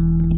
thank you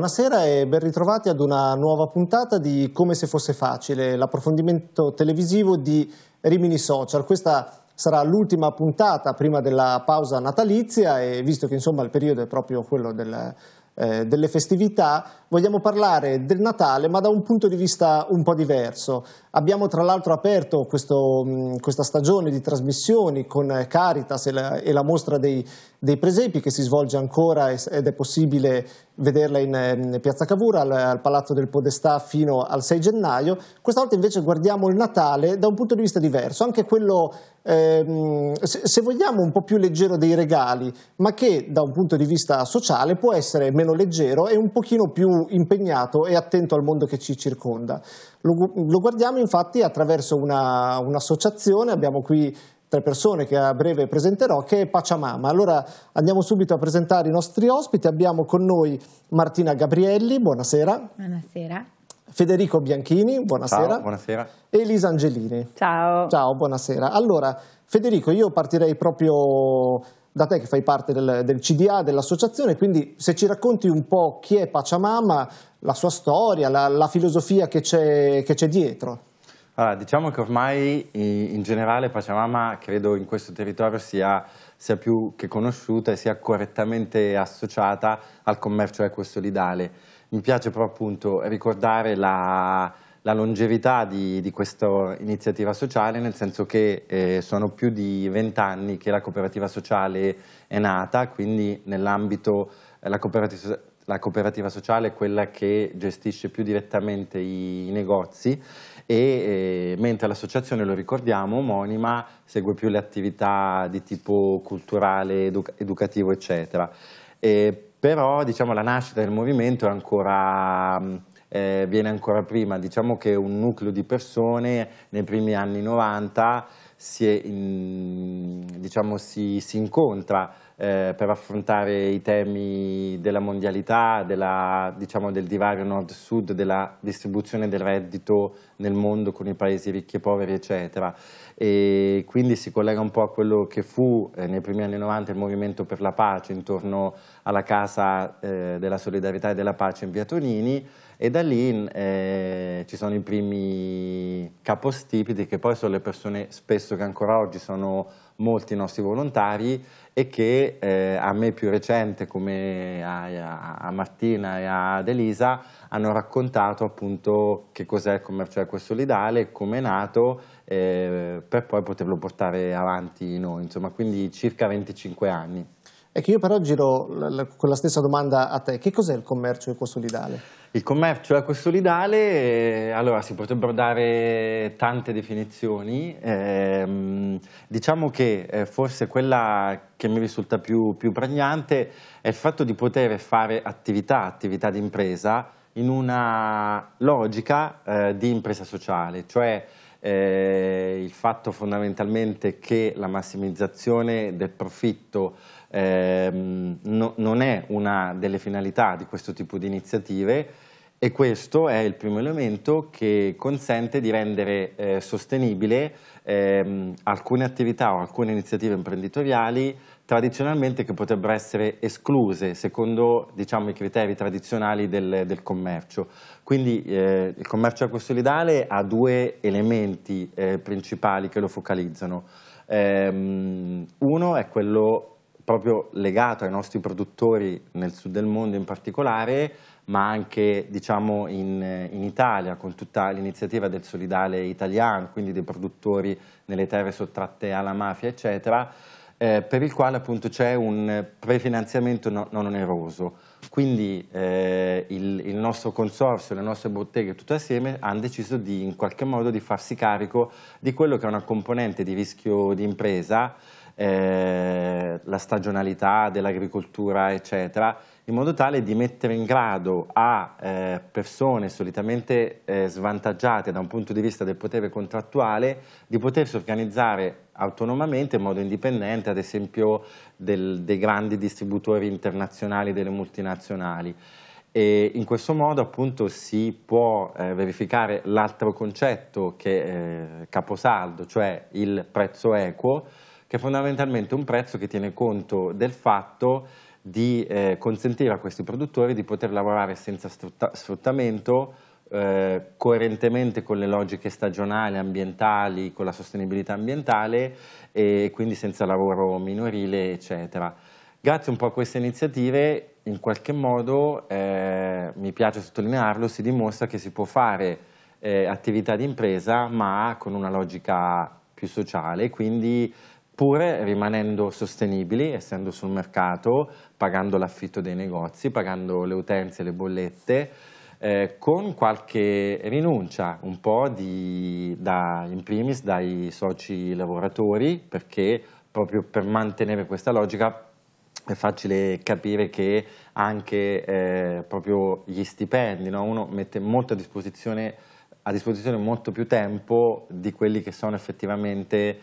Buonasera e ben ritrovati ad una nuova puntata di Come se fosse facile, l'approfondimento televisivo di Rimini Social. Questa sarà l'ultima puntata prima della pausa natalizia e visto che insomma il periodo è proprio quello del, eh, delle festività, vogliamo parlare del Natale ma da un punto di vista un po' diverso. Abbiamo tra l'altro aperto questo, mh, questa stagione di trasmissioni con Caritas e la, e la mostra dei dei presepi che si svolge ancora ed è possibile vederla in, ehm, Piazza Cavour al, al Palazzo del Podestà fino al 6 gennaio. Questa volta invece guardiamo il Natale da un punto di vista diverso, anche quello ehm, se, se vogliamo un po' più leggero dei regali, ma che da un punto di vista sociale può essere meno leggero e un pochino più impegnato e attento al mondo che ci circonda. Lo, lo guardiamo infatti attraverso una, un'associazione, abbiamo qui tre persone che a breve presenterò, che è Pacciamama. Allora andiamo subito a presentare i nostri ospiti. Abbiamo con noi Martina Gabrielli, buonasera. Buonasera. Federico Bianchini, buonasera. Ciao, buonasera. Elisa Angelini. Ciao. Ciao, buonasera. Allora, Federico, io partirei proprio da te che fai parte del, del CDA, dell'associazione, quindi se ci racconti un po' chi è Pacciamama, la sua storia, la, la filosofia che c'è dietro. Allora, diciamo che ormai in generale Pachamama credo in questo territorio sia, sia più che conosciuta e sia correttamente associata al commercio equo-solidale. Mi piace però appunto ricordare la, la longevità di, di, questa iniziativa sociale, nel senso che eh, sono più di vent'anni che la cooperativa sociale è nata, quindi nell'ambito eh, la, cooperativa, la cooperativa sociale è quella che gestisce più direttamente i negozi e eh, mentre l'associazione, lo ricordiamo, omonima segue più le attività di tipo culturale, educa educativo, eccetera. E, però diciamo, la nascita del movimento ancora, eh, viene ancora prima, diciamo che un nucleo di persone nei primi anni 90 si, è, in, diciamo, si, si incontra eh, per affrontare i temi della mondialità, della, diciamo, del divario nord-sud, della distribuzione del reddito nel mondo con i paesi ricchi e poveri, eccetera. E quindi si collega un po' a quello che fu eh, nei primi anni 90 il movimento per la pace intorno alla Casa eh, della Solidarietà e della Pace in via Tonini e da lì eh, ci sono i primi capostipiti che poi sono le persone spesso che ancora oggi sono molti nostri volontari e che eh, a me più recente come a, a, Martina e ad Elisa hanno raccontato appunto che cos'è il commercio equo e solidale, come è nato eh, per poi poterlo portare avanti noi, insomma quindi circa 25 anni. Ecco, io però giro con la stessa domanda a te. Che cos'è il commercio ecosolidale? Il commercio ecosolidale, eh, allora si potrebbero dare tante definizioni, eh, diciamo che eh, forse quella che mi risulta più, più, pregnante è il fatto di poter fare attività, attività di impresa, in una logica eh, di impresa sociale, cioè eh, il fatto fondamentalmente che la massimizzazione del profitto eh, no, non è una delle finalità di questo tipo di iniziative, e questo è il primo elemento che consente di rendere eh, sostenibile ehm, alcune attività o alcune iniziative imprenditoriali tradizionalmente che potrebbero essere escluse secondo diciamo, i criteri tradizionali del, del commercio. Quindi eh, il commercio ecosolidale ha due elementi eh, principali che lo focalizzano. Ehm, uno è quello proprio legato ai nostri produttori nel sud del mondo in particolare, ma anche diciamo, in, in, Italia con tutta l'iniziativa del solidale italiano, quindi dei produttori nelle terre sottratte alla mafia, eccetera, eh, per il quale appunto c'è un prefinanziamento no, non oneroso. Quindi eh, il, il, nostro consorzio, le nostre botteghe tutte assieme hanno deciso di in qualche modo di farsi carico di quello che è una componente di rischio di impresa, eh, la stagionalità dell'agricoltura, eccetera, in modo tale di mettere in grado a eh, persone solitamente eh, svantaggiate da un punto di vista del potere contrattuale di potersi organizzare autonomamente in modo indipendente, ad esempio del, dei grandi distributori internazionali, delle multinazionali. E in questo modo appunto si può eh, verificare l'altro concetto che è eh, caposaldo, cioè il prezzo equo, che è fondamentalmente un prezzo che tiene conto del fatto di eh, consentire a questi produttori di poter lavorare senza sfruttamento eh, coerentemente con le logiche stagionali, ambientali, con la sostenibilità ambientale e quindi senza lavoro minorile, eccetera. Grazie un po' a queste iniziative, in qualche modo, eh, mi piace sottolinearlo, si dimostra che si può fare eh, attività di impresa ma con una logica più sociale, quindi pure rimanendo sostenibili, essendo sul mercato, pagando l'affitto dei negozi, pagando le utenze, le bollette, eh, con qualche rinuncia un po' di, da, in primis dai soci lavoratori, perché proprio per mantenere questa logica è facile capire che anche eh, proprio gli stipendi, no? uno mette molto a disposizione, a disposizione molto più tempo di quelli che sono effettivamente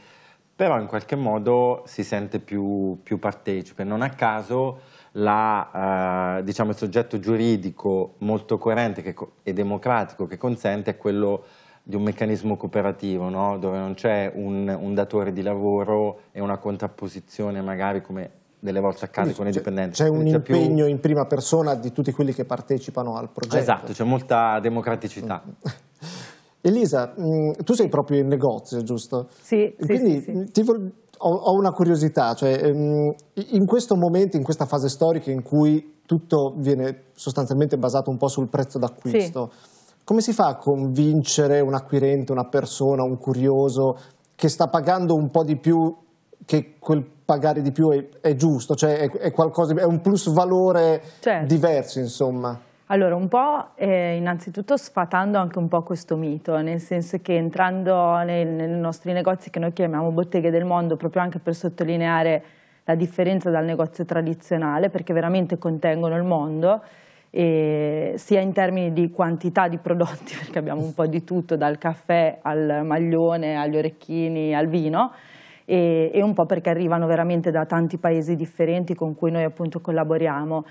però in qualche modo si sente più, più partecipe. Non a caso la, eh, diciamo, il soggetto giuridico molto coerente che, e democratico che consente è quello di un meccanismo cooperativo, no? dove non c'è un, un, datore di lavoro e una contrapposizione magari come delle volte accade con i dipendenti. C'è un impegno più... in prima persona di tutti quelli che partecipano al progetto. Esatto, c'è molta democraticità. Mm. Elisa, mm, tu sei proprio in negozio, giusto? Sì, Quindi, sì, sì, mm, ho, una curiosità, cioè, mm, in questo momento, in questa fase storica in cui tutto viene sostanzialmente basato un po' sul prezzo d'acquisto, come si fa a convincere un acquirente, una persona, un curioso che sta pagando un po' di più che quel pagare di più è, è giusto, cioè è, è, qualcosa, è un plus valore certo. diverso, insomma. Allora, un po' eh, innanzitutto sfatando anche un po' questo mito, nel senso che entrando nei, nei nostri negozi che noi chiamiamo botteghe del mondo, proprio anche per sottolineare la differenza dal negozio tradizionale, perché veramente contengono il mondo, eh, sia in termini di quantità di prodotti, perché abbiamo un po' di tutto, dal caffè al maglione, agli orecchini, al vino, e, e un po' perché arrivano veramente da tanti paesi differenti con cui noi appunto collaboriamo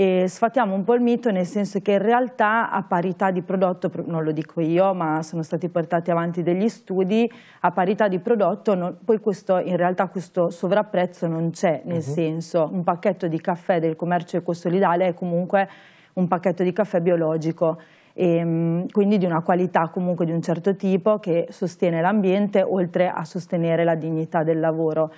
e sfatiamo un po' il mito nel senso che in realtà a parità di prodotto, non lo dico io ma sono stati portati avanti degli studi, a parità di prodotto non, poi questo, in realtà questo sovrapprezzo non c'è, nel uh mhm. -huh. senso un pacchetto di caffè del commercio ecosolidale è comunque un pacchetto di caffè biologico e, ehm, quindi di una qualità comunque di un certo tipo che sostiene l'ambiente oltre a sostenere la dignità del lavoro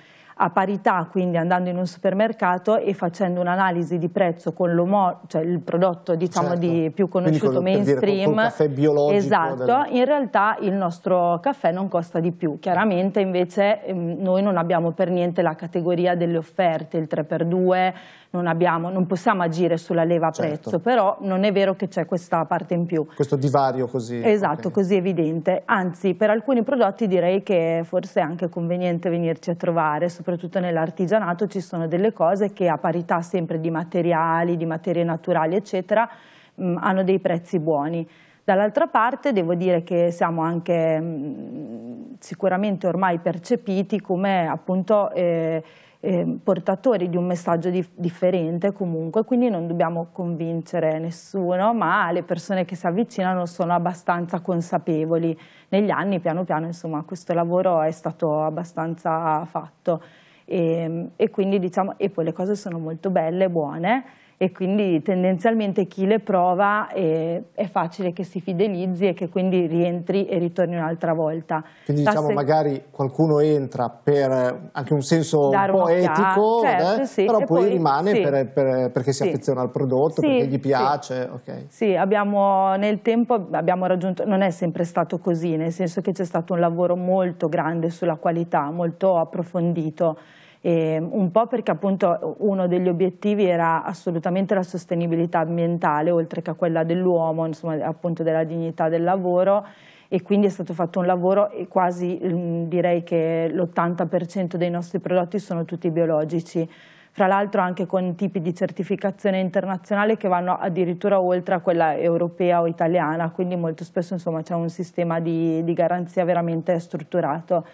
a parità, quindi andando in un supermercato e facendo un'analisi di prezzo con l'omo, cioè il prodotto diciamo certo. di più conosciuto con, mainstream. Dire, caffè biologico. Esatto, del... in realtà il nostro caffè non costa di più. Chiaramente invece ehm, noi non abbiamo per niente la categoria delle offerte, il 3x2, non, abbiamo, non possiamo agire sulla leva certo. prezzo, però non è vero che c'è questa parte in più. Questo divario così. Esatto, okay. così evidente. Anzi, per alcuni prodotti direi che forse è anche conveniente venirci a trovare, soprattutto nell'artigianato ci sono delle cose che a parità sempre di materiali, di materie naturali, eccetera, mh, mm, hanno dei prezzi buoni. Dall'altra parte devo dire che siamo anche mh, mm, sicuramente ormai percepiti come appunto eh, eh, portatori di un messaggio di, differente comunque, quindi non dobbiamo convincere nessuno, ma le persone che si avvicinano sono abbastanza consapevoli. Negli anni, piano piano, insomma, questo lavoro è stato abbastanza fatto. E, ehm, e quindi diciamo, e poi le cose sono molto belle, buone, e quindi tendenzialmente chi le prova eh, è facile che si fidelizzi e che quindi rientri e ritorni un'altra volta. Quindi diciamo se... magari qualcuno entra per eh, anche un senso Dare un po' etico, certo, eh? sì. però poi, poi, rimane sì. per, per, perché si sì. affeziona al prodotto, perché gli piace. Okay. Sì, abbiamo, nel tempo abbiamo raggiunto, non è sempre stato così, nel senso che c'è stato un lavoro molto grande sulla qualità, molto approfondito eh, un po' perché appunto uno degli obiettivi era assolutamente la sostenibilità ambientale, oltre che a quella dell'uomo, insomma appunto della dignità del lavoro e quindi è stato fatto un lavoro e quasi mh, mm, direi che l'80% dei nostri prodotti sono tutti biologici fra l'altro anche con tipi di certificazione internazionale che vanno addirittura oltre a quella europea o italiana, quindi molto spesso c'è un sistema di, di garanzia veramente strutturato.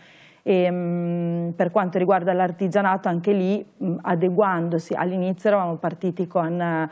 E, ehm, mh, per quanto riguarda l'artigianato, anche lì mh, adeguandosi, all'inizio eravamo partiti con eh,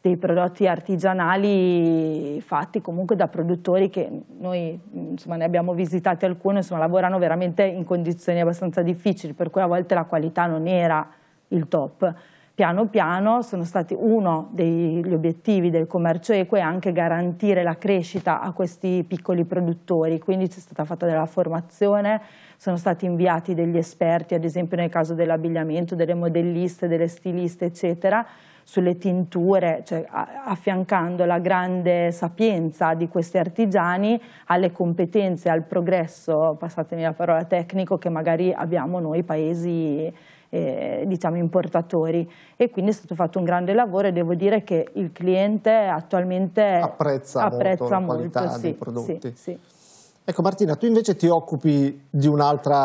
dei prodotti artigianali fatti comunque da produttori che noi insomma, ne abbiamo visitati alcuni, insomma, lavorano veramente in condizioni abbastanza difficili, per cui a volte la qualità non era il top. Piano piano sono stati uno degli obiettivi del commercio equo e anche garantire la crescita a questi piccoli produttori, quindi c'è stata fatta della formazione, sono stati inviati degli esperti, ad esempio nel caso dell'abbigliamento, delle modelliste, delle stiliste, eccetera, sulle tinture, cioè affiancando la grande sapienza di questi artigiani alle competenze, al progresso, passatemi la parola tecnico, che magari abbiamo noi paesi eh, diciamo importatori e quindi è stato fatto un grande lavoro e devo dire che il cliente attualmente apprezza, apprezza molto, la qualità molto, dei prodotti. Sì, sì. Ecco Martina, tu invece ti occupi di, di un altro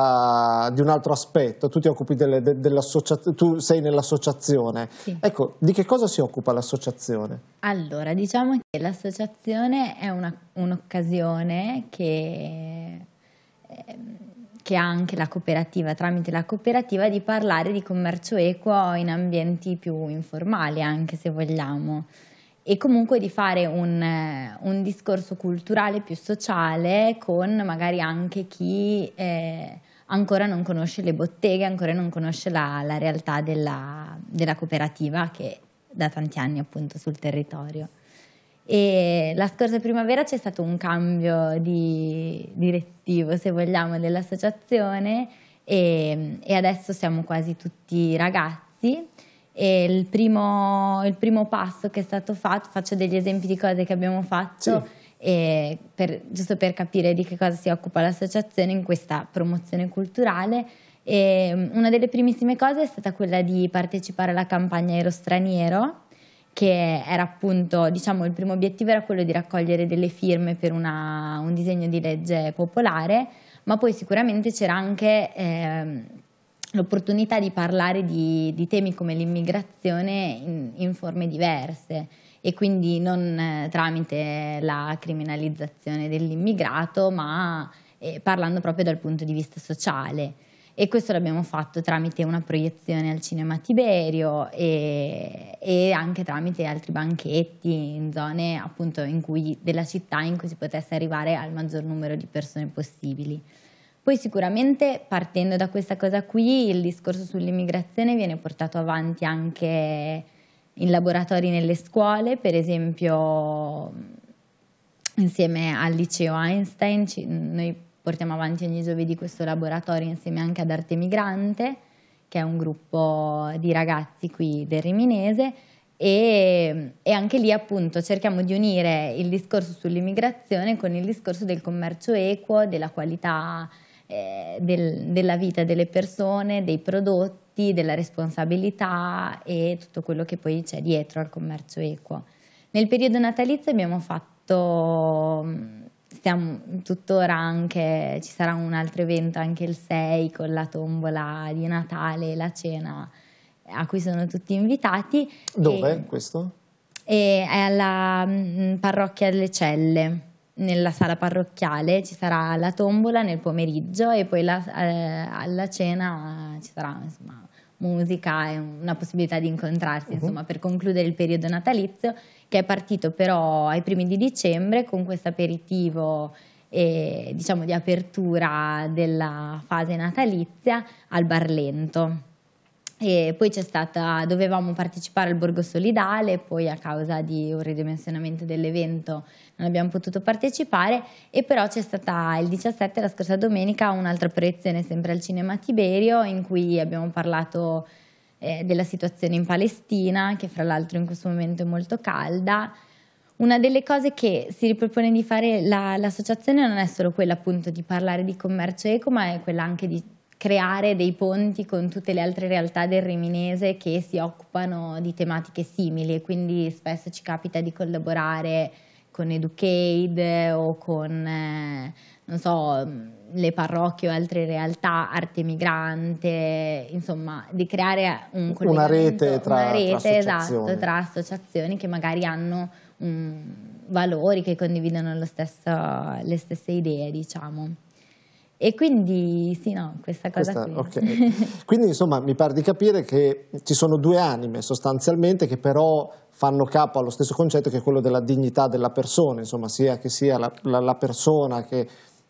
aspetto, tu, delle, de, tu sei nell'associazione. Sì. Ecco, di che cosa si occupa l'associazione? Allora, diciamo che l'associazione è un'occasione che, ehm, che, ha anche la cooperativa, tramite la cooperativa, di parlare di commercio equo in ambienti più informali, anche se vogliamo e comunque di fare un, eh, un discorso culturale più sociale con magari anche chi eh, ancora non conosce le botteghe, ancora non conosce la, la realtà della, della cooperativa che da tanti anni appunto sul territorio. E la scorsa primavera c'è stato un cambio di direttivo, se vogliamo, dell'associazione e, e adesso siamo quasi tutti ragazzi e il primo, il primo, passo che è stato fatto, faccio degli esempi di cose che abbiamo fatto, sì. per, giusto per capire di che cosa si occupa l'associazione in questa promozione culturale. E mm, una delle primissime cose è stata quella di partecipare alla campagna Ero Straniero, che era appunto, diciamo, il primo obiettivo era quello di raccogliere delle firme per una, un disegno di legge popolare, ma poi sicuramente c'era anche... Eh, l'opportunità di parlare di, di temi come l'immigrazione in, in, forme diverse e quindi non eh, tramite la criminalizzazione dell'immigrato, ma eh, parlando proprio dal punto di vista sociale. E questo l'abbiamo fatto tramite una proiezione al Cinema Tiberio e, e anche tramite altri banchetti in zone appunto in cui, della città in cui si potesse arrivare al maggior numero di persone possibili. Poi sicuramente partendo da questa cosa qui il discorso sull'immigrazione viene portato avanti anche in laboratori nelle scuole, per esempio insieme al liceo Einstein, noi portiamo avanti ogni giovedì questo laboratorio insieme anche ad Arte Migrante, che è un gruppo di ragazzi qui del Riminese, e, e, anche lì appunto cerchiamo di unire il discorso sull'immigrazione con il discorso del commercio equo, della qualità eh, del, della vita delle persone, dei prodotti, della responsabilità e tutto quello che poi c'è dietro al commercio equo. Nel periodo natalizio abbiamo fatto, mm, stiamo, tuttora anche, ci sarà un altro evento anche il 6 con la tombola di Natale e la cena a cui sono tutti invitati. Dove e, questo? E è alla mh, mm, parrocchia delle Celle nella sala parrocchiale ci sarà la tombola nel pomeriggio e poi la, eh, alla cena ci sarà insomma, musica e una possibilità di incontrarsi uh-huh. insomma, per concludere il periodo natalizio che è partito però ai primi di dicembre con questo aperitivo eh, diciamo, di apertura della fase natalizia al Barlento. E poi stata, dovevamo partecipare al Borgo Solidale, poi a causa di un ridimensionamento dell'evento non abbiamo potuto partecipare, e però c'è stata il 17, la scorsa domenica, un'altra proiezione sempre al Cinema Tiberio in cui abbiamo parlato eh, della situazione in Palestina, che fra l'altro in questo momento è molto calda. Una delle cose che si ripropone di fare la, l'associazione non è solo quella appunto di parlare di commercio eco, ma è quella anche di creare dei ponti con tutte le altre realtà del Riminese che si occupano di tematiche simili e quindi spesso ci capita di collaborare con Educade o con, eh, non so, le parrocchie o altre realtà, arte migrante, insomma, di creare un una rete, tra, una rete tra, esatto, associazioni. Esatto, tra associazioni che magari hanno um, valori, che condividono stesso, le stesse idee, diciamo. E quindi sì, no, questa cosa questa, okay. quindi insomma mi pare di capire che ci sono due anime sostanzialmente che però fanno capo allo stesso concetto che è quello della dignità della persona, insomma sia che sia la, la, la persona che,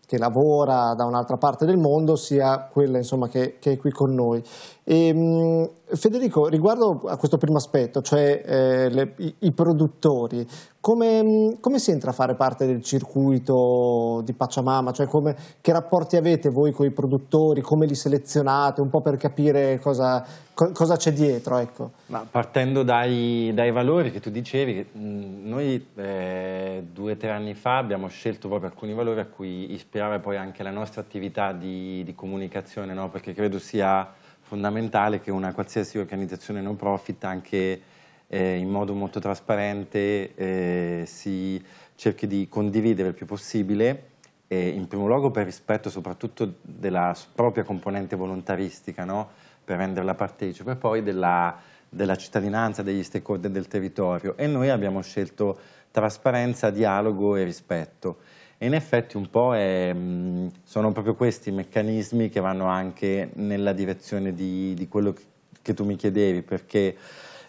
che, lavora da un'altra parte del mondo sia quella insomma che, che è qui con noi. E, ehm, Federico, riguardo a questo primo aspetto, cioè eh, le, i, i produttori, come, come, si entra a fare parte del circuito di Pacciamama? Cioè come, che rapporti avete voi con i produttori? Come li selezionate? Un po' per capire cosa, cosa c'è dietro. Ecco. partendo dai, dai, valori che tu dicevi, noi eh, due o tre anni fa abbiamo scelto proprio alcuni valori a cui ispirare poi anche la nostra attività di, di comunicazione, no? perché credo sia fondamentale che una qualsiasi organizzazione non profit anche eh, in modo molto trasparente eh, si cerchi di condividere il più possibile, eh, in primo luogo per rispetto soprattutto della propria componente volontaristica, no? per renderla partecipe, poi della, della cittadinanza, degli stakeholder del territorio. E noi abbiamo scelto trasparenza, dialogo e rispetto. E in effetti un po' è, sono proprio questi i meccanismi che vanno anche nella direzione di, di quello che tu mi chiedevi, perché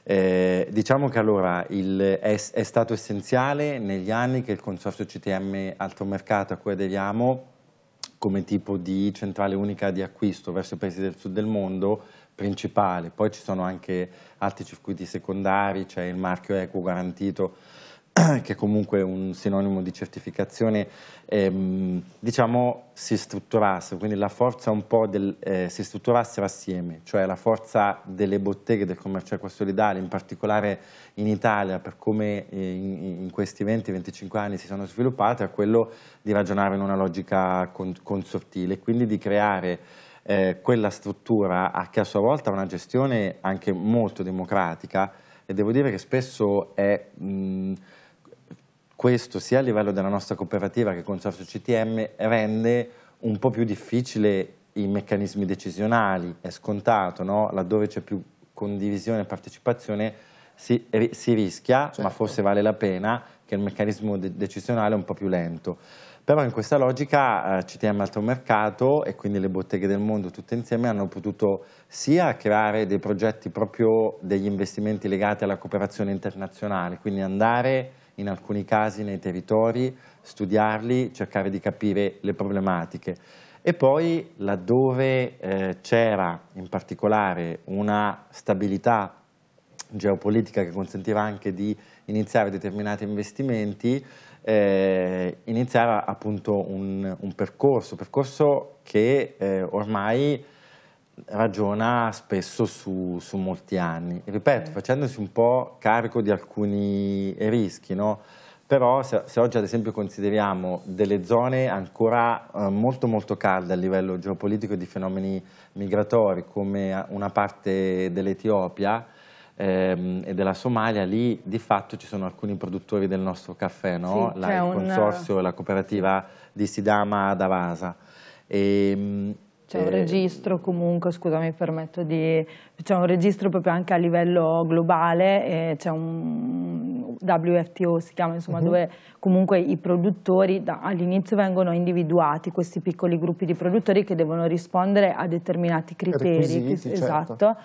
eh, diciamo che allora il, è, è, stato essenziale negli anni che il consorzio CTM Altro Mercato a cui aderiamo come tipo di centrale unica di acquisto verso i paesi del sud del mondo principale, poi ci sono anche altri circuiti secondari, c'è cioè il marchio eco garantito che è comunque un sinonimo di certificazione, ehm, diciamo si strutturassero, quindi la forza un po' del, eh, si strutturassero assieme, cioè la forza delle botteghe del commercio equo solidale, in particolare in Italia, per come eh, in, in, questi 20-25 anni si sono sviluppate, a quello di ragionare in una logica consortile, quindi di creare eh, quella struttura a che a sua volta ha una gestione anche molto democratica e devo dire che spesso è... Mh, questo sia a livello della nostra cooperativa che Consorzio CTM rende un po' più difficile i meccanismi decisionali, è scontato, no? laddove c'è più condivisione e partecipazione si, si rischia, certo. ma forse vale la pena, che il meccanismo de decisionale è un po' più lento. Però in questa logica eh, CTM Altro Mercato e quindi le botteghe del mondo tutte insieme hanno potuto sia creare dei progetti proprio degli investimenti legati alla cooperazione internazionale, quindi andare in alcuni casi nei territori, studiarli, cercare di capire le problematiche. E poi laddove eh, c'era in particolare una stabilità geopolitica che consentiva anche di iniziare determinati investimenti, eh, iniziare appunto un, un percorso, percorso che eh, ormai ragiona spesso su, su molti anni, ripeto, facendosi un po' carico di alcuni rischi, no? però se, se, oggi ad esempio consideriamo delle zone ancora eh, molto molto calde a livello geopolitico e di fenomeni migratori come una parte dell'Etiopia ehm, e della Somalia, lì di fatto ci sono alcuni produttori del nostro caffè, no? sì, la, il consorzio e la cooperativa di Sidama ad Avasa. E, ehm, c'è un eh, registro mm. comunque, scusa mi permetto di... c'è un registro proprio anche a livello globale, c'è un WFTO si chiama, insomma, uh mhm. -huh. dove comunque i produttori all'inizio vengono individuati questi piccoli gruppi di produttori che devono rispondere a determinati criteri. Requisiti, certo. esatto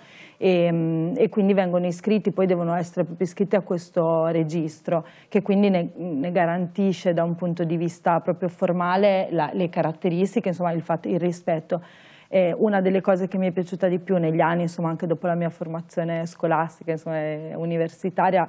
e, ehm, e, quindi vengono iscritti, poi devono essere proprio iscritti a questo registro che quindi ne, ne garantisce da un punto di vista proprio formale la, le caratteristiche, insomma il, fatto, il rispetto. Eh, una delle cose che mi è piaciuta di più negli anni, insomma anche dopo la mia formazione scolastica, insomma eh, universitaria,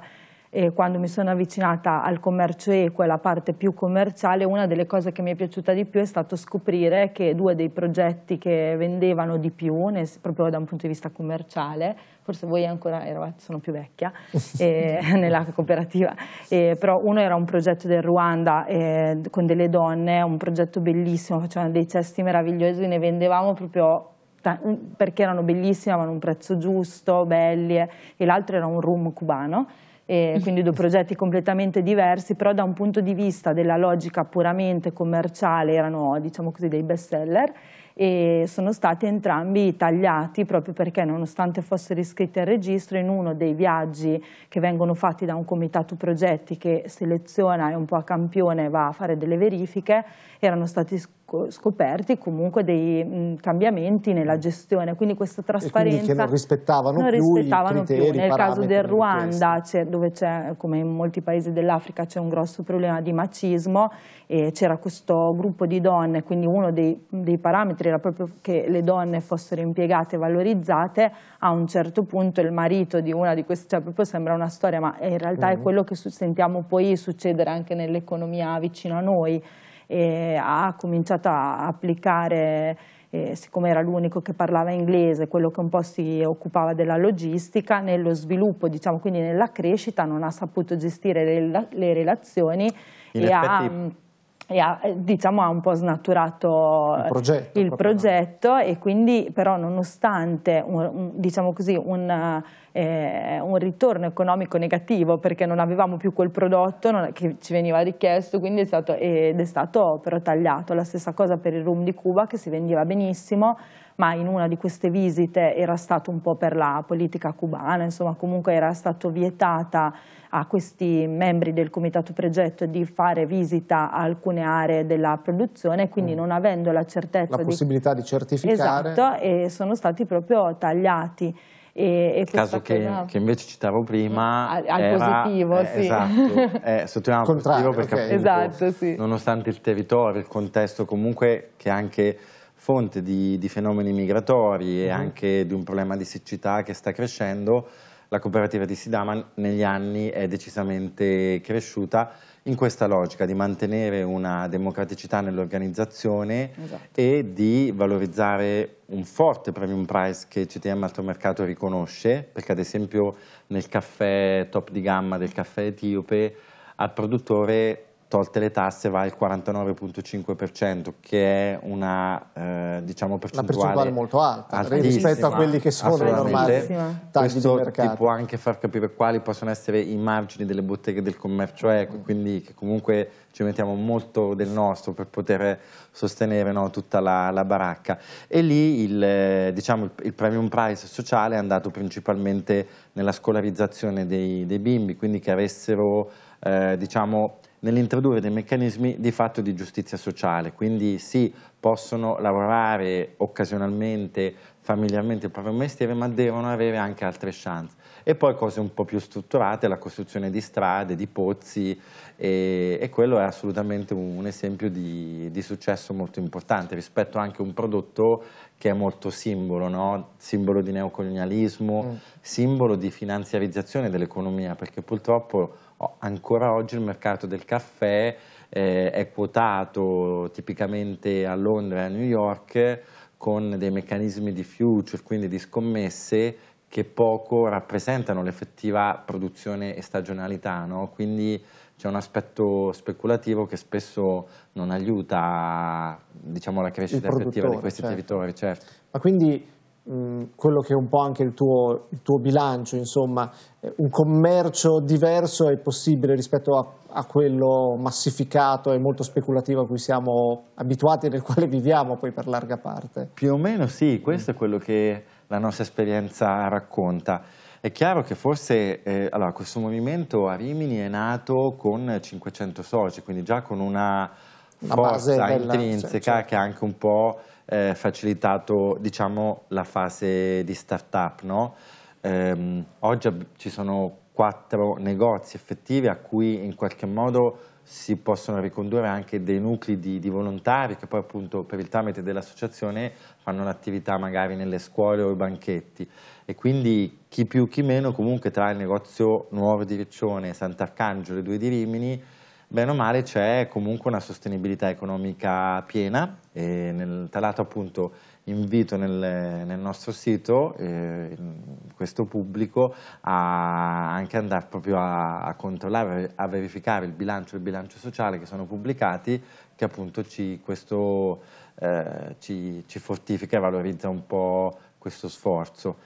eh, quando mi sono avvicinata al commercio eco e alla parte più commerciale, una delle cose che mi è piaciuta di più è stato scoprire che due dei progetti che vendevano di più, nel, proprio da un punto di vista commerciale, forse voi ancora eravate, sono più vecchia eh, nella cooperativa, eh, però uno era un progetto del Ruanda eh, con delle donne, un progetto bellissimo, facevano dei cesti meravigliosi, ne vendevamo proprio perché erano bellissime, avevano un prezzo giusto, belli, e l'altro era un rum cubano, eh, quindi due progetti completamente diversi, però da un punto di vista della logica puramente commerciale erano diciamo così, dei best seller e sono stati entrambi tagliati proprio perché nonostante fossero iscritti al registro in uno dei viaggi che vengono fatti da un comitato progetti che seleziona e un po' a campione va a fare delle verifiche erano stati scoperti comunque dei cambiamenti nella mm. gestione, quindi questa trasparenza... Quindi che non rispettavano non più rispettavano criteri, più. Nel caso del Ruanda, dove c'è, come in molti paesi dell'Africa, c'è un grosso problema di macismo e c'era questo gruppo di donne, quindi uno dei, dei parametri era proprio che le donne fossero impiegate e valorizzate, a un certo punto il marito di una di queste, cioè proprio sembra una storia, ma in realtà mm è quello che sentiamo poi succedere anche nell'economia vicino a noi, e ha cominciato a applicare eh, siccome era l'unico che parlava inglese, quello che un po' si occupava della logistica, nello sviluppo, diciamo, quindi nella crescita non ha saputo gestire le, le relazioni In e effetti... ha mm, e ha, eh, diciamo, ha un po' snaturato il eh, progetto, il progetto e quindi però nonostante un, un, diciamo così, un, eh, un, ritorno economico negativo perché non avevamo più quel prodotto non, che ci veniva richiesto quindi è stato, ed è stato però tagliato la stessa cosa per il rum di Cuba che si vendeva benissimo ma in una di queste visite era stato un po' per la politica cubana, insomma comunque era stato vietata a questi membri del comitato progetto di fare visita a alcune aree della produzione, quindi mm. non avendo la certezza la possibilità di... certificare. Esatto, e sono stati proprio tagliati. E, e il caso che, cosa... che, invece citavo prima al, ah, al era, positivo eh, sì. esatto, eh, sottolineiamo positivo perché okay. appunto, esatto, sì. nonostante il territorio, il contesto comunque che anche fonte di, di fenomeni migratori mm. e mhm. anche di un problema di siccità che sta crescendo, la cooperativa di Sidaman negli anni è decisamente cresciuta in questa logica di mantenere una democraticità nell'organizzazione esatto. e di valorizzare un forte premium price che CTM Altromercato riconosce, perché ad esempio nel caffè top di gamma del caffè etiope al produttore tolte le tasse va al 49.5% che è una eh, diciamo percentuale, una percentuale molto alta rispetto a quelli che sono i normali tagli di mercato. ti può anche far capire quali possono essere i margini delle botteghe del commercio eco, quindi che comunque ci mettiamo molto del nostro per poter sostenere no, tutta la, la, baracca e lì il, diciamo, il, premium price sociale è andato principalmente nella scolarizzazione dei, dei bimbi, quindi che avessero eh, diciamo, nell'introdurre dei meccanismi di fatto di giustizia sociale, quindi sì, possono lavorare occasionalmente, familiarmente il proprio mestiere, ma devono avere anche altre chance. E poi cose un po' più strutturate, la costruzione di strade, di pozzi, e, e quello è assolutamente un, esempio di, di, successo molto importante rispetto anche a un prodotto che è molto simbolo, no? simbolo di neocolonialismo, mm. simbolo di finanziarizzazione dell'economia, perché purtroppo Oh, ancora oggi il mercato del caffè eh, è quotato tipicamente a Londra e a New York con dei meccanismi di future, quindi di scommesse, che poco rappresentano l'effettiva produzione e stagionalità, no? quindi c'è un aspetto speculativo che spesso non aiuta diciamo, la crescita effettiva di questi certo. territori. Certo. Ma quindi Mm, quello che è un po' anche il tuo, il tuo, bilancio, insomma, eh, un commercio diverso è possibile rispetto a, a, quello massificato e molto speculativo a cui siamo abituati e nel quale viviamo poi per larga parte. Più o meno sì, questo è quello che la nostra esperienza racconta. È chiaro che forse eh, allora, questo movimento a Rimini è nato con 500 soci, quindi già con una, una forza base bella, intrinseca certo. che è anche un po' eh, facilitato diciamo, la fase di startup. No? Ehm, oggi ci sono quattro negozi effettivi a cui in qualche modo si possono ricondurre anche dei nuclei di, di volontari che poi appunto per il tramite dell'associazione fanno un'attività magari nelle scuole o i banchetti e quindi chi più chi meno comunque tra il negozio nuovo di Riccione, Sant'Arcangelo e due di Rimini bene o male c'è comunque una sostenibilità economica piena e nel, tra l'altro appunto invito nel, nel nostro sito eh, questo pubblico a anche andare proprio a, a, controllare, a verificare il bilancio e il bilancio sociale che sono pubblicati che appunto ci, questo, eh, ci, ci fortifica e valorizza un po' questo sforzo.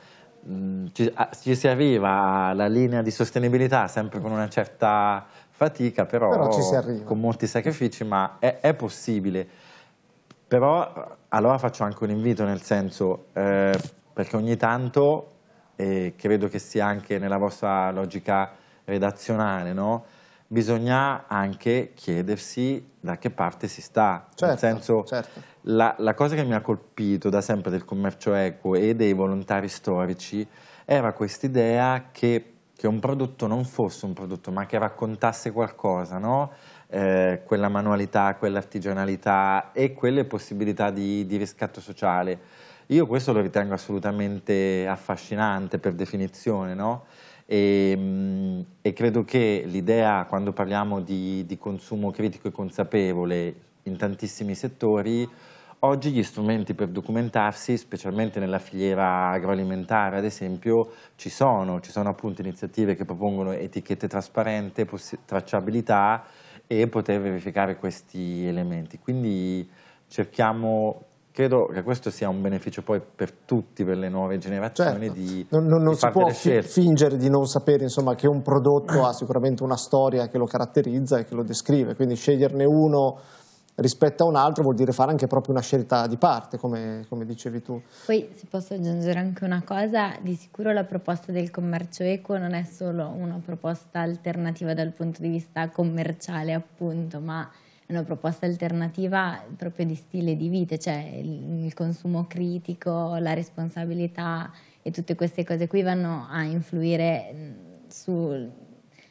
Mm, ci, ah, ci, si arriva alla linea di sostenibilità sempre con una certa fatica, però, però con molti sacrifici, ma è, è, possibile. Però allora faccio anche un invito nel senso, eh, perché ogni tanto, e credo che sia anche nella vostra logica redazionale, no? bisogna anche chiedersi da che parte si sta. Certo, nel senso, certo. la, la cosa che mi ha colpito da sempre del commercio equo e dei volontari storici era questa idea che che un prodotto non fosse un prodotto, ma che raccontasse qualcosa, no? eh, quella manualità, quell'artigianalità e quelle possibilità di, di, riscatto sociale. Io questo lo ritengo assolutamente affascinante per definizione, no? e, ehm, e, credo che l'idea, quando parliamo di, di consumo critico e consapevole in tantissimi settori, Oggi gli strumenti per documentarsi, specialmente nella filiera agroalimentare ad esempio, ci sono, ci sono appunto iniziative che propongono etichette trasparenti, tracciabilità e poter verificare questi elementi. Quindi cerchiamo credo che questo sia un beneficio poi per tutti, per le nuove generazioni. Certo. Di, non, non, non di si può fi fingere di non sapere insomma, che un prodotto ha sicuramente una storia che lo caratterizza e che lo descrive, quindi sceglierne uno rispetto a un altro vuol dire fare anche proprio una scelta di parte, come, come, dicevi tu. Poi se posso aggiungere anche una cosa, di sicuro la proposta del commercio eco non è solo una proposta alternativa dal punto di vista commerciale appunto, ma è una proposta alternativa proprio di stile di vita, cioè il, il consumo critico, la responsabilità e tutte queste cose qui vanno a influire mm, sul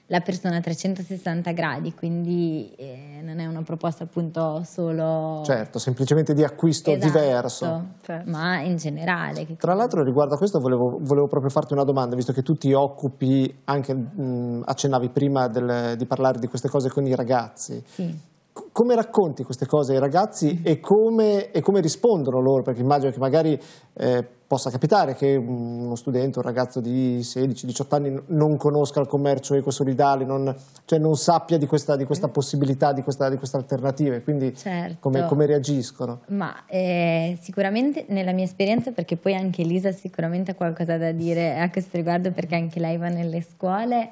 la persona a 360 gradi, quindi eh, non è una proposta appunto solo... Certo, semplicemente di acquisto esatto, diverso. Certo. Ma in generale. Tra l'altro riguardo a questo volevo, volevo, proprio farti una domanda, visto che tu ti occupi, anche mh, accennavi prima del, di parlare di queste cose con i ragazzi. Sì come racconti queste cose ai ragazzi mm-hmm. e come, e come rispondono loro? Perché immagino che magari eh, possa capitare che mm, uno studente, un ragazzo di 16-18 anni non conosca il commercio ecosolidale, non, cioè non sappia di questa, di questa possibilità, di questa, di questa, alternativa, quindi certo. come, come, reagiscono? Ma eh, sicuramente nella mia esperienza, perché poi anche Elisa sicuramente ha qualcosa da dire a questo riguardo, perché anche lei va nelle scuole,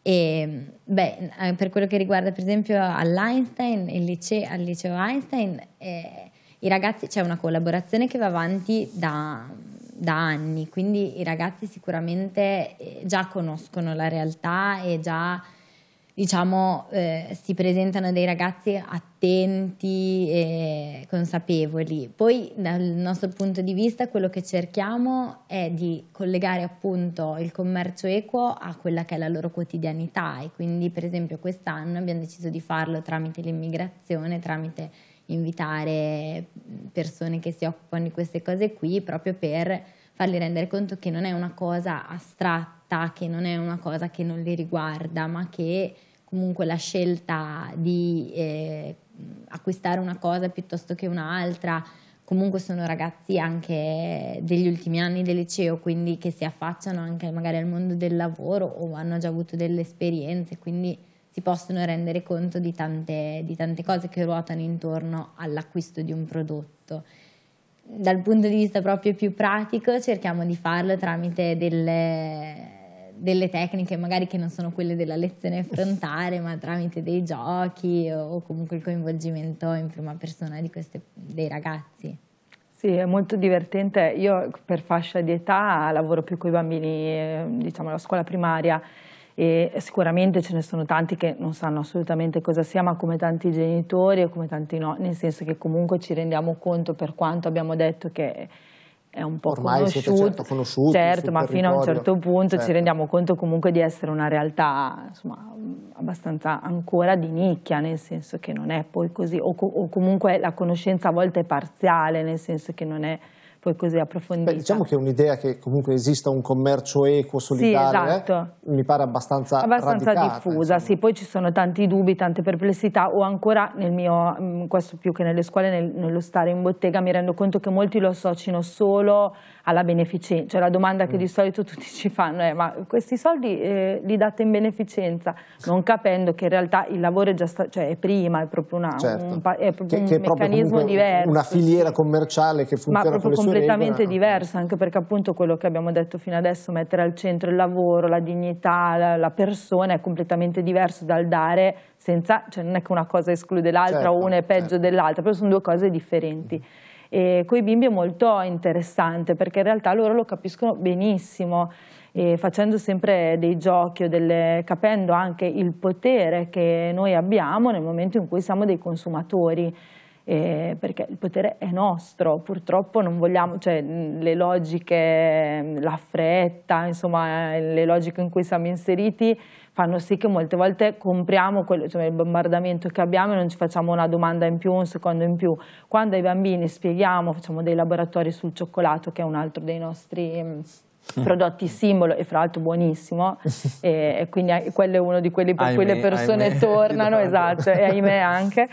e, beh, eh, per quello che riguarda per esempio all'Einstein, liceo, al liceo Einstein... Eh, i ragazzi c'è una collaborazione che va avanti da, da anni, quindi i ragazzi sicuramente eh, già conoscono la realtà e già diciamo, eh, si presentano dei ragazzi attenti e consapevoli. Poi dal nostro punto di vista quello che cerchiamo è di collegare appunto il commercio equo a quella che è la loro quotidianità e quindi per esempio quest'anno abbiamo deciso di farlo tramite l'immigrazione, tramite invitare mm, persone che si occupano di queste cose qui proprio per farli rendere conto che non è una cosa astratta, che non è una cosa che non li riguarda, ma che comunque la scelta di eh, mm, acquistare una cosa piuttosto che un'altra, comunque sono ragazzi anche degli ultimi anni del liceo, quindi che si affacciano anche magari al mondo del lavoro o hanno già avuto delle esperienze, quindi si possono rendere conto di tante, di tante cose che ruotano intorno all'acquisto di un prodotto dal punto di vista proprio più pratico cerchiamo di farlo tramite delle, delle, tecniche magari che non sono quelle della lezione frontale ma tramite dei giochi o, comunque il coinvolgimento in prima persona queste, dei ragazzi. Sì, è molto divertente. Io per fascia di età lavoro più con i bambini, eh, diciamo, alla scuola primaria e sicuramente ce ne sono tanti che non sanno assolutamente cosa sia, ma come tanti genitori e come tanti no, nel senso che comunque ci rendiamo conto per quanto abbiamo detto che è un po' Ormai conosciuto, certo, conosciuti, certo ma fino a un certo punto certo. ci rendiamo conto comunque di essere una realtà insomma, abbastanza ancora di nicchia, nel senso che non è poi così, o, o comunque la conoscenza a volte è parziale, nel senso che non è poi così approfondita. Beh, diciamo che è un'idea che comunque esista un commercio eco solidale, sì, eh, esatto. eh? mi pare abbastanza, abbastanza diffusa, sì, poi ci sono tanti dubbi, tante perplessità o ancora nel mio, mm, questo più che nelle scuole, nel, nello stare in bottega mi rendo conto che molti lo associano solo alla beneficenza, cioè la domanda che mm. di solito tutti ci fanno è ma questi soldi eh, li date in beneficenza, non capendo che in realtà il lavoro è già stato, cioè è prima, è proprio una, certo. un, è proprio che, un che meccanismo diverso. Una filiera sì. commerciale che funziona con le sue completamente diversa, anche perché appunto quello che abbiamo detto fino adesso, mettere al centro il lavoro, la dignità, la, la persona è completamente diverso dal dare senza, cioè non è che una cosa esclude l'altra certo, o una è peggio certo. dell'altra, però sono due cose differenti. E con i bimbi è molto interessante perché in realtà loro lo capiscono benissimo facendo sempre dei giochi o delle, capendo anche il potere che noi abbiamo nel momento in cui siamo dei consumatori eh, perché il potere è nostro, purtroppo non vogliamo, cioè mm, le logiche, mm, la fretta, insomma eh, le logiche in cui siamo inseriti fanno sì che molte volte compriamo quello, cioè il bombardamento che abbiamo e non ci facciamo una domanda in più, un secondo in più. Quando ai bambini spieghiamo, facciamo dei laboratori sul cioccolato che è un altro dei nostri mm, prodotti simbolo e fra l'altro buonissimo e, e quindi quello è uno di quelli per cui le persone ahimè. tornano, esatto, e ahimè anche,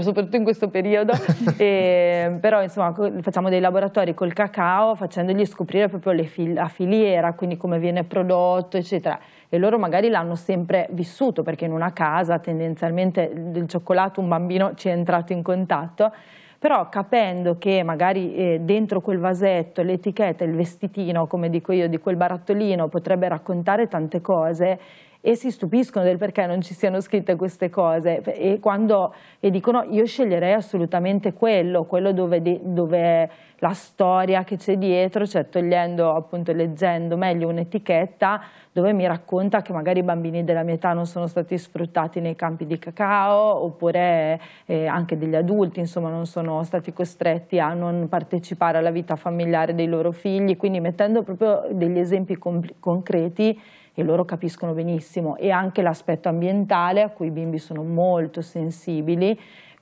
soprattutto in questo periodo, e, però insomma facciamo dei laboratori col cacao facendogli scoprire proprio fil la filiera, quindi come viene prodotto eccetera e loro magari l'hanno sempre vissuto perché in una casa tendenzialmente del cioccolato un bambino ci è entrato in contatto però capendo che magari eh, dentro quel vasetto, l'etichetta, il vestitino, come dico io, di quel barattolino potrebbe raccontare tante cose, e si stupiscono del perché non ci siano scritte queste cose e, quando, e dicono io sceglierei assolutamente quello, quello dove, dove la storia che c'è dietro, cioè togliendo appunto leggendo meglio un'etichetta dove mi racconta che magari i bambini della mia età non sono stati sfruttati nei campi di cacao oppure eh, anche degli adulti insomma non sono stati costretti a non partecipare alla vita familiare dei loro figli, quindi mettendo proprio degli esempi concreti che loro capiscono benissimo e anche l'aspetto ambientale a cui i bimbi sono molto sensibili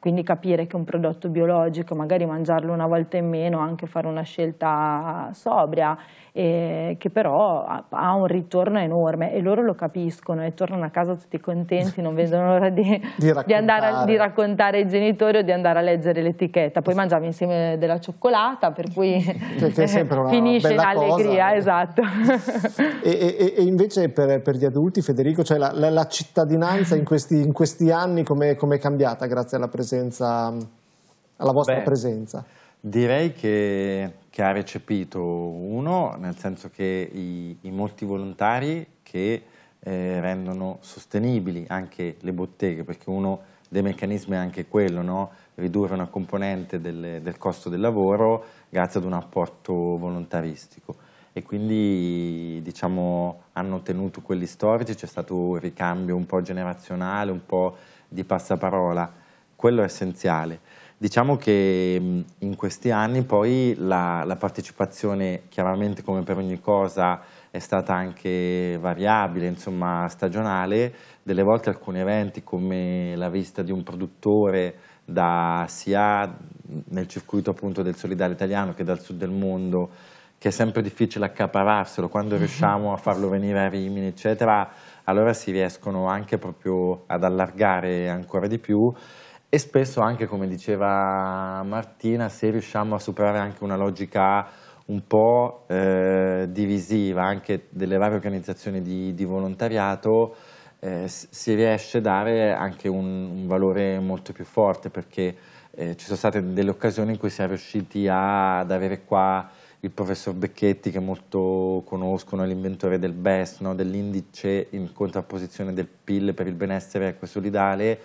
quindi capire che un prodotto biologico, magari mangiarlo una volta in meno, anche fare una scelta sobria, eh, che però ha, ha un ritorno enorme e loro lo capiscono e tornano a casa tutti contenti, non vedono l'ora di, di, di, andare a, di raccontare ai genitori o di andare a leggere l'etichetta. Poi mangiamo insieme della cioccolata, per cui che, che finisce in allegria, cosa. esatto. E, e, e invece per, per, gli adulti, Federico, cioè la, la, la cittadinanza in questi, in questi anni come è cambiata grazie alla presenza? senza mm, alla vostra Beh, presenza? Direi che, che, ha recepito uno, nel senso che i, i molti volontari che eh, rendono sostenibili anche le botteghe, perché uno dei meccanismi è anche quello, no? ridurre una componente del, del, costo del lavoro grazie ad un apporto volontaristico e quindi diciamo, hanno tenuto quelli storici, c'è stato un ricambio un po' generazionale, un po' di passaparola quello è essenziale. Diciamo che mm, in questi anni poi la, la, partecipazione, chiaramente come per ogni cosa, è stata anche variabile, insomma stagionale, delle volte alcuni eventi come la visita di un produttore da, sia nel circuito appunto del solidale italiano che dal sud del mondo, che è sempre difficile accapararselo, quando mm-hmm. riusciamo a farlo venire a Rimini, eccetera, allora si riescono anche proprio ad allargare ancora di più e spesso anche, come diceva Martina, se riusciamo a superare anche una logica un po' eh, divisiva anche delle varie organizzazioni di, di volontariato, eh, si riesce a dare anche un, un, valore molto più forte perché eh, ci sono state delle occasioni in cui siamo riusciti a, ad avere qua il professor Becchetti che molto conoscono, è l'inventore del BES, no? dell'indice in contrapposizione del PIL per il benessere equo solidale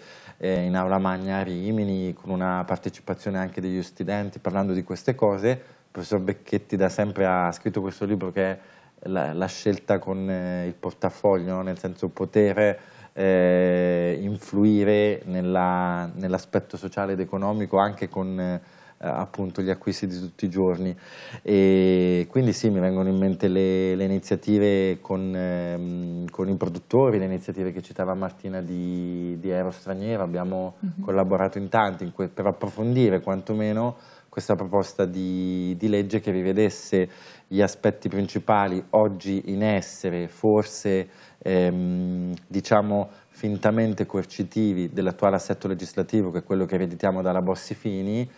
eh, in aula magna a Rimini, con una partecipazione anche degli studenti parlando di queste cose. Il professor Becchetti da sempre ha scritto questo libro che è la, la scelta con eh, il portafoglio, no? nel senso poter eh, influire nell'aspetto sociale ed economico anche con eh, eh, appunto gli acquisti di tutti i giorni e quindi sì mi vengono in mente le, le iniziative con, ehm, con, i produttori, le iniziative che citava Martina di, di Aero Straniero, abbiamo uh mhm. -huh. collaborato in tanti in per approfondire quantomeno questa proposta di, di, legge che rivedesse gli aspetti principali oggi in essere, forse ehm, diciamo fintamente coercitivi dell'attuale assetto legislativo che è quello che ereditiamo dalla Bossi-Fini,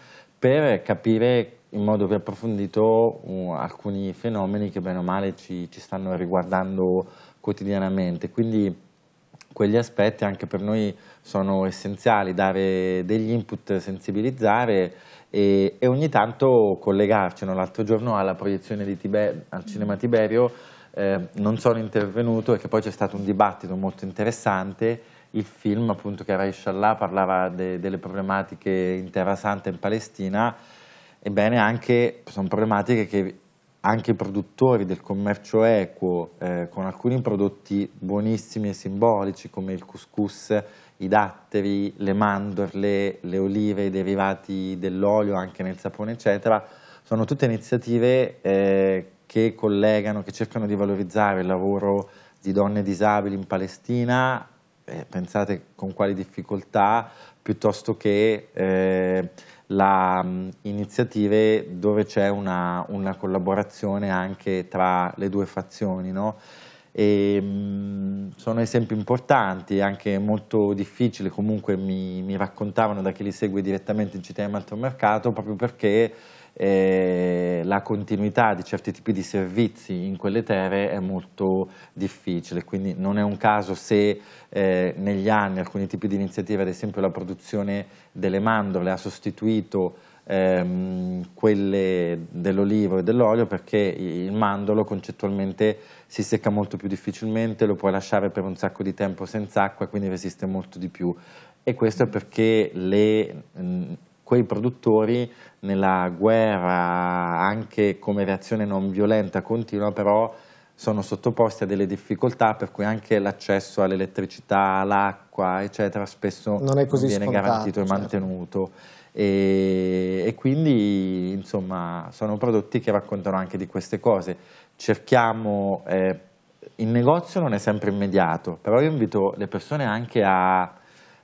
per capire in modo più approfondito uh, alcuni fenomeni che bene o male ci, ci stanno riguardando quotidianamente. Quindi quegli aspetti anche per noi sono essenziali, dare degli input, sensibilizzare e, e ogni tanto collegarci. L'altro giorno alla proiezione di Tiber al Cinema Tiberio eh, non sono intervenuto e che poi c'è stato un dibattito molto interessante il film appunto che era Inshallah parlava de, delle problematiche in Terra Santa in Palestina, ebbene anche sono problematiche che anche i produttori del commercio equo eh, con alcuni prodotti buonissimi e simbolici come il couscous, i datteri, le mandorle, le olive, i derivati dell'olio anche nel sapone eccetera, sono tutte iniziative eh, che collegano, che cercano di valorizzare il lavoro di donne disabili in Palestina eh, pensate con quali difficoltà, piuttosto che eh, la, mh, mm, iniziative dove c'è una, una, collaborazione anche tra le due fazioni. No? E, mh, mm, sono esempi importanti, anche molto difficili, comunque mi, mi raccontavano da chi li segue direttamente in CTM Alto Mercato, proprio perché eh, la continuità di certi tipi di servizi in quelle terre è molto difficile, quindi non è un caso se eh, negli anni alcuni tipi di iniziative, ad esempio la produzione delle mandorle, ha sostituito ehm, quelle dell'olivo e dell'olio perché il mandorlo concettualmente si secca molto più difficilmente, lo puoi lasciare per un sacco di tempo senza acqua, e quindi resiste molto di più e questo è perché le quei produttori nella guerra, anche come reazione non violenta continua, però sono sottoposti a delle difficoltà per cui anche l'accesso all'elettricità, all'acqua, eccetera, spesso non, non viene garantito e certo. mantenuto. E, e, quindi insomma sono prodotti che raccontano anche di queste cose. Cerchiamo, eh, il negozio non è sempre immediato, però io invito le persone anche a,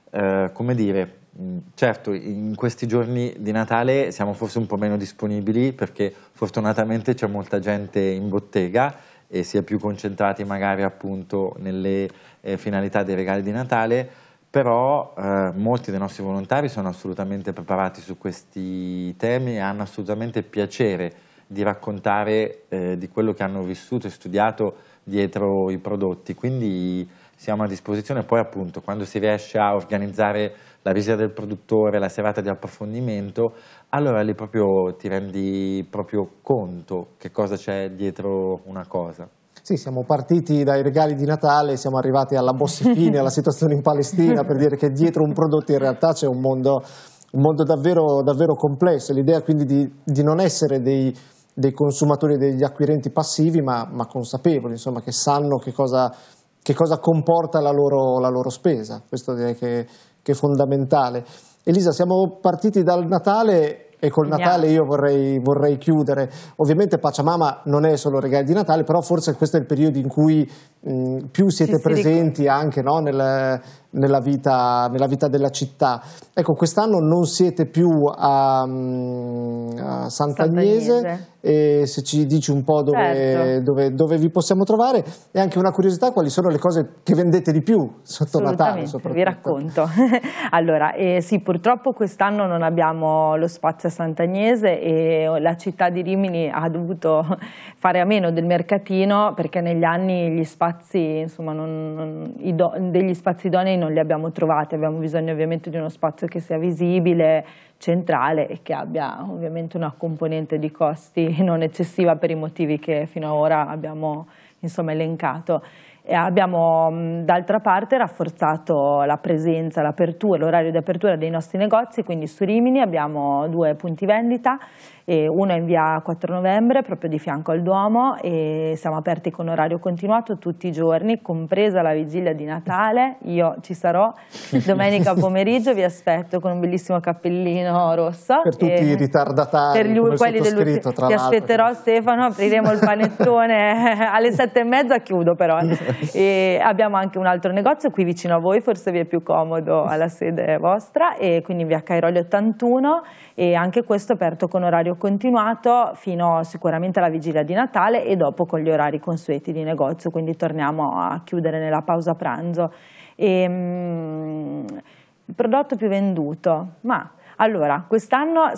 eh, come dire, Mm, certo, in questi giorni di Natale siamo forse un po' meno disponibili perché fortunatamente c'è molta gente in bottega e si è più concentrati magari appunto nelle eh, finalità dei regali di Natale, però eh, molti dei nostri volontari sono assolutamente preparati su questi temi e hanno assolutamente piacere di raccontare eh, di quello che hanno vissuto e studiato dietro i prodotti, quindi siamo a disposizione poi appunto quando si riesce a organizzare la visita del produttore, la serata di approfondimento, allora lì proprio ti rendi proprio conto che cosa c'è dietro una cosa. Sì, siamo partiti dai regali di Natale, siamo arrivati alla bossa fine, alla situazione in Palestina, per dire che dietro un prodotto in realtà c'è un mondo, un mondo davvero, davvero, complesso. L'idea quindi di, di non essere dei dei consumatori degli acquirenti passivi, ma, ma consapevoli, insomma, che sanno che cosa, che cosa comporta la loro, la loro, spesa. Questo direi che che è fondamentale. Elisa, siamo partiti dal Natale e col Natale io vorrei, vorrei, chiudere. Ovviamente Pacciamama non è solo regali di Natale, però forse questo è il periodo in cui mh, più siete Ci presenti anche no, nel, nella vita, nella vita, della città. Ecco, quest'anno non siete più a, mm, a Sant'Agnese, Sant'Agnese. e se ci dici un po' dove, certo. dove, dove, vi possiamo trovare e anche una curiosità, quali sono le cose che vendete di più sotto Natale? Vi racconto. allora, eh, sì, purtroppo quest'anno non abbiamo lo spazio a Sant'Agnese e la città di Rimini ha dovuto fare a meno del mercatino perché negli anni gli spazi, insomma, non, non, do, degli spazi idonei non le abbiamo trovate, abbiamo bisogno ovviamente di uno spazio che sia visibile, centrale e che abbia ovviamente una componente di costi non eccessiva per i motivi che fino ad ora abbiamo insomma, elencato. E abbiamo d'altra parte rafforzato la presenza, l'apertura, l'orario di apertura dei nostri negozi, quindi su Rimini abbiamo due punti vendita e uno è in via 4 novembre, proprio di fianco al Duomo e siamo aperti con orario continuato tutti i giorni, compresa la vigilia di Natale, io ci sarò domenica pomeriggio, vi aspetto con un bellissimo cappellino rosso. Per tutti i ritardatari, per lui, quelli dell'ultimo, ti aspetterò cioè. Stefano, apriremo il panettone alle sette e mezza, chiudo però. E abbiamo anche un altro negozio qui vicino a voi, forse vi è più comodo alla sede vostra, e quindi via Cairoli 81 e anche questo aperto con orario continuato fino sicuramente alla vigilia di Natale e dopo con gli orari consueti di negozio, quindi torniamo a chiudere nella pausa pranzo. E, mh, il prodotto più venduto, ma allora, quest'anno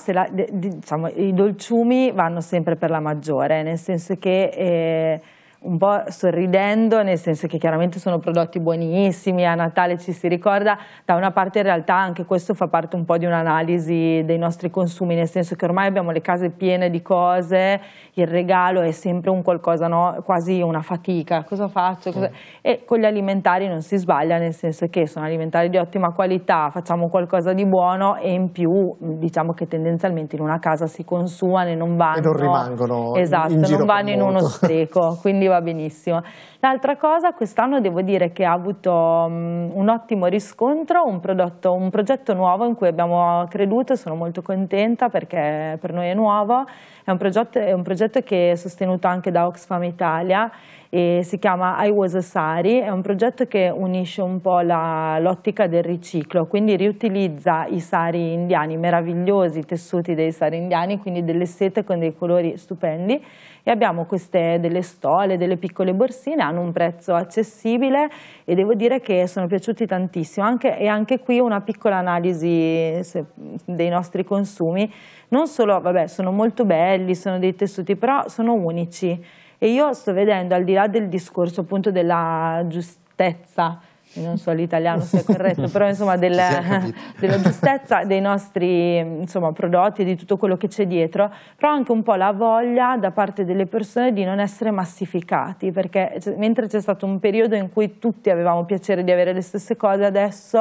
diciamo, i dolciumi vanno sempre per la maggiore, nel senso che... Eh, un po' sorridendo, nel senso che chiaramente sono prodotti buonissimi, a Natale ci si ricorda, da una parte in realtà anche questo fa parte un po' di un'analisi dei nostri consumi, nel senso che ormai abbiamo le case piene di cose, il regalo è sempre un qualcosa, no? quasi una fatica, cosa faccio? Cosa... E con gli alimentari non si sbaglia, nel senso che sono alimentari di ottima qualità, facciamo qualcosa di buono e in più diciamo che tendenzialmente in una casa si consumano e non vanno... E non rimangono esatto, in non vanno in uno spreco, quindi va benissimo. L'altra cosa, quest'anno devo dire che ha avuto mm, un ottimo riscontro, un, prodotto, un progetto nuovo in cui abbiamo creduto, sono molto contenta perché per noi è nuovo, è un progetto, è un progetto che è sostenuto anche da Oxfam Italia si chiama I Was a Sari, è un progetto che unisce un po' l'ottica del riciclo, quindi riutilizza i sari indiani, meravigliosi tessuti dei sari indiani, quindi delle sete con dei colori stupendi, e abbiamo queste delle stole, delle piccole borsine, hanno un prezzo accessibile e devo dire che sono piaciuti tantissimo anche, e anche qui una piccola analisi se, dei nostri consumi, non solo, vabbè, sono molto belli, sono dei tessuti, però sono unici e io sto vedendo al di là del discorso appunto della giustezza non so l'italiano se è corretto, però insomma della, della giustezza dei nostri insomma, prodotti, di tutto quello che c'è dietro, però anche un po' la voglia da parte delle persone di non essere massificati, perché mentre c'è stato un periodo in cui tutti avevamo piacere di avere le stesse cose, adesso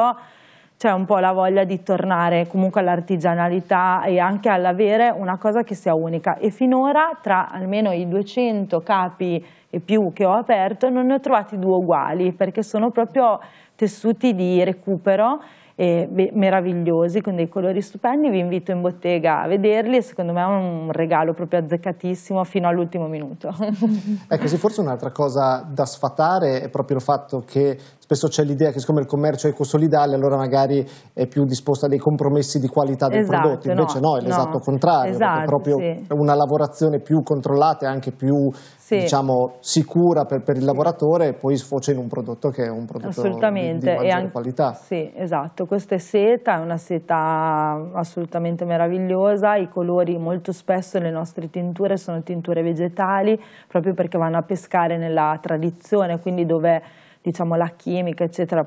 c'è un po' la voglia di tornare comunque all'artigianalità e anche all'avere una cosa che sia unica e finora tra almeno i 200 capi e più che ho aperto non ne ho trovati due uguali perché sono proprio tessuti di recupero e meravigliosi con dei colori stupendi vi invito in bottega a vederli secondo me è un regalo proprio azzeccatissimo fino all'ultimo minuto ecco sì forse un'altra cosa da sfatare è proprio il fatto che spesso c'è l'idea che siccome il commercio è ecosolidale allora magari è più disposto a dei compromessi di qualità dei esatto, prodotti, invece no, no è l'esatto no, contrario, esatto, è proprio sì. una lavorazione più controllata e anche più sì. diciamo, sicura per, per il lavoratore e poi sfocia in un prodotto che è un prodotto di, di e qualità. Sì, esatto, questa è seta, è una seta assolutamente meravigliosa, i colori molto spesso le nostre tinture sono tinture vegetali proprio perché vanno a pescare nella tradizione, quindi dove diciamo, la chimica eccetera,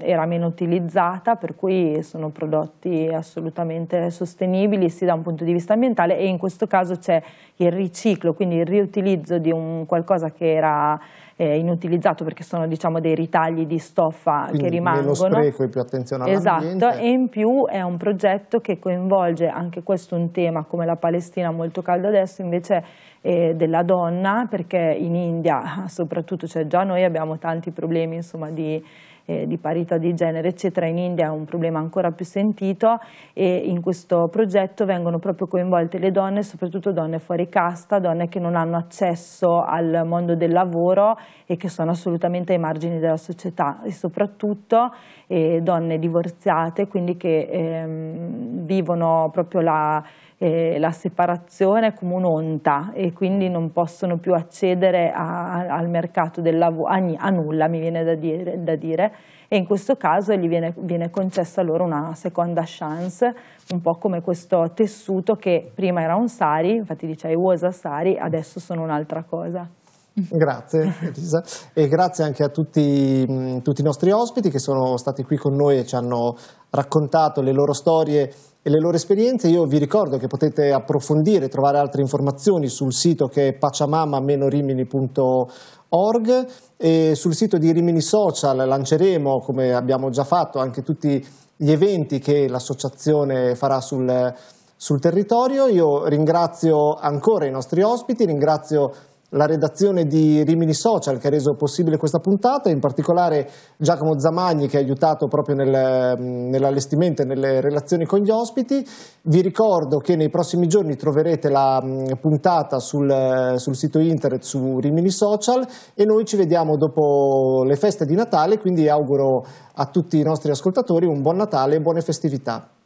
era meno utilizzata, per cui sono prodotti assolutamente sostenibili sia da un punto di vista ambientale e in questo caso c'è il riciclo, quindi il riutilizzo di un qualcosa che era eh, inutilizzato perché sono diciamo, dei ritagli di stoffa Quindi che rimangono. Meno spreco e più attenzione all'ambiente. Esatto, e in più è un progetto che coinvolge anche questo un tema come la Palestina molto caldo adesso, invece eh, della donna, perché in India soprattutto, cioè già noi abbiamo tanti problemi insomma, di eh, di parità di genere eccetera in India è un problema ancora più sentito e in questo progetto vengono proprio coinvolte le donne, soprattutto donne fuori casta, donne che non hanno accesso al mondo del lavoro e che sono assolutamente ai margini della società e soprattutto eh, donne divorziate, quindi che ehm, vivono proprio la eh, la separazione è come un'onta e quindi non possono più accedere a, al mercato del lavoro, a, a, nulla mi viene da dire, da dire, e in questo caso gli viene, viene concessa loro una seconda chance, un po' come questo tessuto che prima era un sari, infatti dice I was a sari, adesso sono un'altra cosa. Grazie Elisa e grazie anche a tutti, tutti, i nostri ospiti che sono stati qui con noi e ci hanno raccontato le loro storie e le loro esperienze. Io vi ricordo che potete approfondire, e trovare altre informazioni sul sito che è pacciamama-rimini.org e sul sito di Rimini Social lanceremo, come abbiamo già fatto, anche tutti gli eventi che l'associazione farà sul, sul territorio. Io ringrazio ancora i nostri ospiti, ringrazio la redazione di Rimini Social che ha reso possibile questa puntata, in particolare Giacomo Zamagni che ha aiutato proprio nel, mm, nell'allestimento e nelle relazioni con gli ospiti. Vi ricordo che nei prossimi giorni troverete la mm, puntata sul, eh, sul sito internet su Rimini Social e noi ci vediamo dopo le feste di Natale, quindi auguro a tutti i nostri ascoltatori un buon Natale e buone festività.